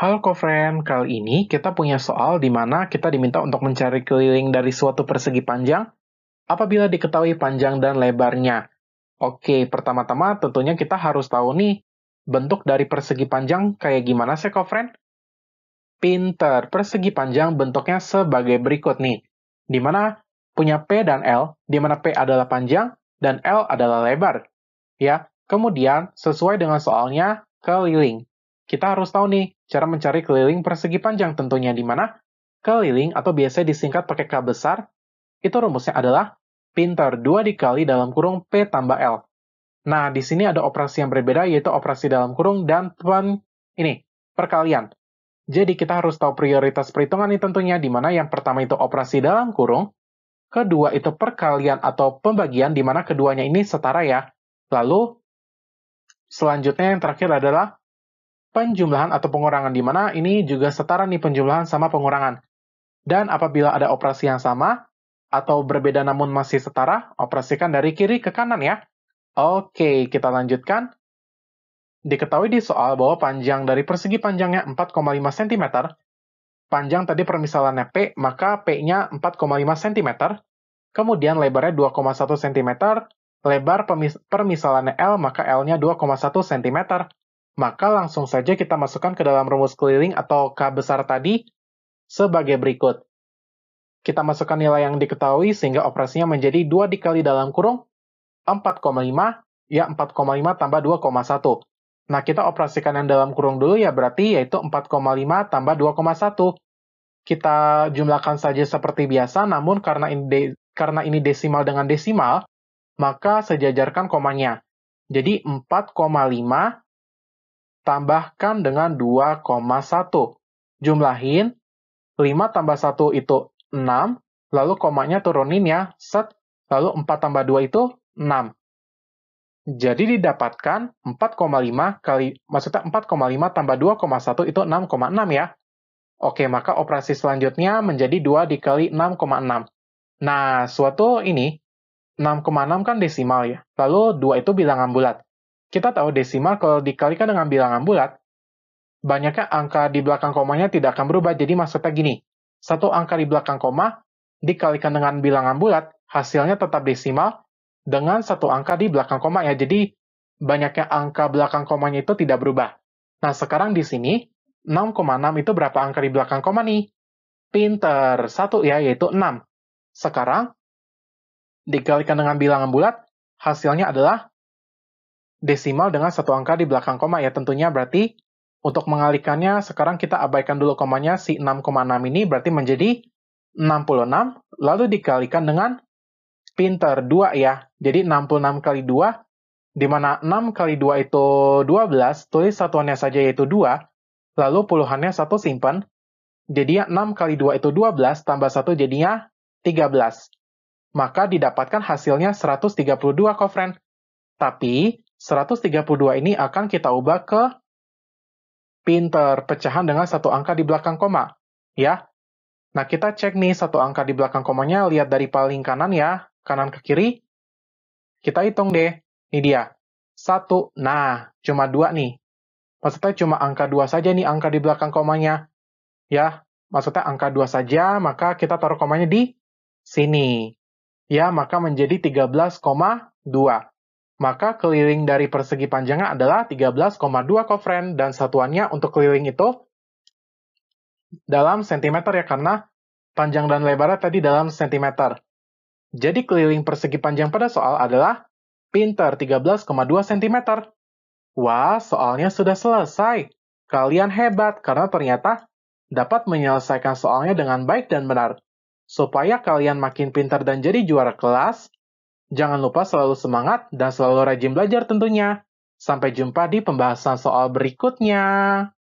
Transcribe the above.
Halo friend, kali ini kita punya soal di mana kita diminta untuk mencari keliling dari suatu persegi panjang apabila diketahui panjang dan lebarnya. Oke, pertama-tama tentunya kita harus tahu nih bentuk dari persegi panjang kayak gimana sih friend? Pinter, persegi panjang bentuknya sebagai berikut nih, di mana punya P dan L, di mana P adalah panjang dan L adalah lebar. Ya, kemudian sesuai dengan soalnya keliling. Kita harus tahu nih Cara mencari keliling persegi panjang tentunya di mana keliling atau biasa disingkat pakai K besar, itu rumusnya adalah pintar 2 dikali dalam kurung P tambah L. Nah, di sini ada operasi yang berbeda, yaitu operasi dalam kurung dan pen, ini, perkalian. Jadi kita harus tahu prioritas perhitungan ini tentunya, di mana yang pertama itu operasi dalam kurung, kedua itu perkalian atau pembagian, di mana keduanya ini setara ya. Lalu, selanjutnya yang terakhir adalah penjumlahan atau pengurangan di mana ini juga setara nih penjumlahan sama pengurangan. Dan apabila ada operasi yang sama atau berbeda namun masih setara, operasikan dari kiri ke kanan ya. Oke, kita lanjutkan. Diketahui di soal bahwa panjang dari persegi panjangnya 4,5 cm, panjang tadi permisalannya P, maka P-nya 4,5 cm, kemudian lebarnya 2,1 cm, lebar permis permisalannya L, maka L-nya 2,1 cm. Maka langsung saja kita masukkan ke dalam rumus keliling atau K besar tadi sebagai berikut. Kita masukkan nilai yang diketahui sehingga operasinya menjadi 2 dikali dalam kurung 4,5, ya 4,5 tambah 2,1. Nah, kita operasikan yang dalam kurung dulu ya berarti yaitu 4,5 tambah 2,1. Kita jumlahkan saja seperti biasa, namun karena ini, de, karena ini desimal dengan desimal, maka sejajarkan komanya. Jadi 4,5 tambahkan dengan 2,1. Jumlahin 5 tambah 1 itu 6, lalu komanya turunin ya, set, lalu 4 tambah 2 itu 6. Jadi didapatkan 4,5 kali, maksudnya 4,5 tambah 2,1 itu 6,6 ya. Oke, maka operasi selanjutnya menjadi 2 dikali 6,6. Nah, suatu ini, 6,6 kan desimal ya, lalu 2 itu bilangan bulat. Kita tahu desimal kalau dikalikan dengan bilangan bulat, banyaknya angka di belakang komanya tidak akan berubah. Jadi maksudnya gini, satu angka di belakang koma dikalikan dengan bilangan bulat, hasilnya tetap desimal dengan satu angka di belakang koma ya. Jadi banyaknya angka belakang komanya itu tidak berubah. Nah, sekarang di sini 6,6 itu berapa angka di belakang koma nih? Pinter, satu ya, yaitu 6. Sekarang, dikalikan dengan bilangan bulat, hasilnya adalah desimal dengan satu angka di belakang koma ya tentunya berarti untuk mengalikannya sekarang kita abaikan dulu komanya si 6,6 ini berarti menjadi 66 lalu dikalikan dengan pinter 2 ya. Jadi 66 kali 2 dimana 6 kali 2 itu 12, tulis satuannya saja yaitu 2, lalu puluhannya satu simpan. jadi 6 kali 2 itu 12, tambah 1 jadinya 13. Maka didapatkan hasilnya 132 kofren. Tapi 132 ini akan kita ubah ke pinter pecahan dengan satu angka di belakang koma, ya. Nah, kita cek nih satu angka di belakang komanya, lihat dari paling kanan ya, kanan ke kiri. Kita hitung deh, ini dia. Satu, nah, cuma dua nih. Maksudnya cuma angka dua saja nih angka di belakang komanya. Ya, maksudnya angka dua saja, maka kita taruh komanya di sini. Ya, maka menjadi 13,2 maka keliling dari persegi panjangnya adalah 13,2 kofren dan satuannya untuk keliling itu dalam sentimeter ya karena panjang dan lebarnya tadi dalam sentimeter. Jadi keliling persegi panjang pada soal adalah pinter 13,2 cm. Wah, soalnya sudah selesai. Kalian hebat karena ternyata dapat menyelesaikan soalnya dengan baik dan benar. Supaya kalian makin pintar dan jadi juara kelas, Jangan lupa selalu semangat dan selalu rajin belajar tentunya. Sampai jumpa di pembahasan soal berikutnya.